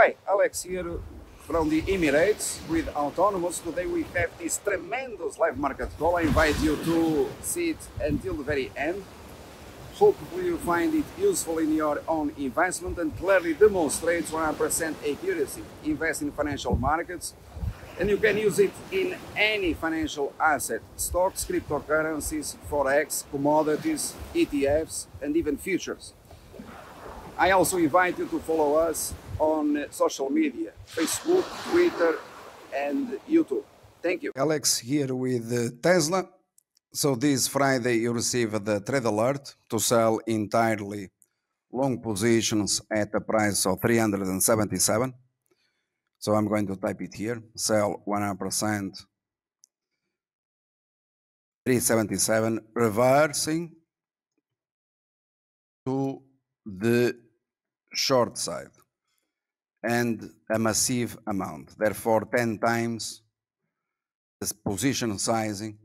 Hi, Alex here from the Emirates with Autonomous. Today we have this tremendous live market call. I invite you to see it until the very end. Hopefully you find it useful in your own investment and clearly demonstrates 100% accuracy. Invest in financial markets and you can use it in any financial asset, stocks, cryptocurrencies, forex, commodities, ETFs and even futures. I also invite you to follow us on social media Facebook, Twitter, and YouTube. Thank you. Alex here with uh, Tesla. So this Friday you receive the trade alert to sell entirely long positions at a price of 377. So I'm going to type it here, sell 100%, 377, reversing to the short side and a massive amount, therefore 10 times this position sizing.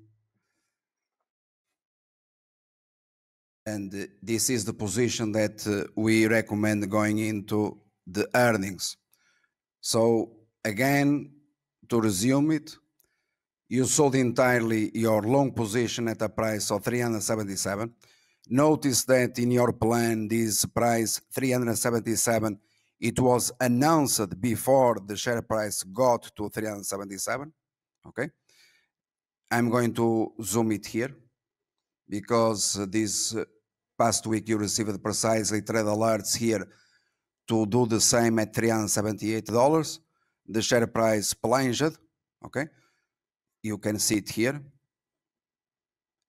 And this is the position that uh, we recommend going into the earnings. So again, to resume it, you sold entirely your long position at a price of 377. Notice that in your plan, this price 377, it was announced before the share price got to 377. Okay. I'm going to zoom it here because this past week you received precisely trade alerts here to do the same at $378. The share price plunged. Okay. You can see it here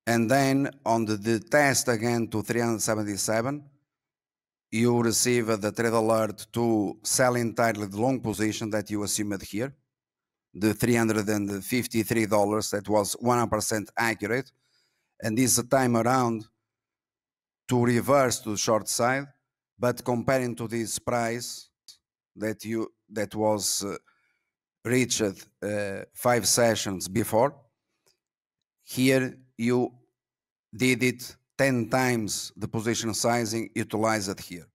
and then on the, the test again to 377 you receive the trade alert to sell entirely the long position that you assumed here, the $353 that was 100% accurate. And this time around to reverse to the short side, but comparing to this price that you that was uh, reached uh, five sessions before, here you did it 10 times the position sizing utilized here.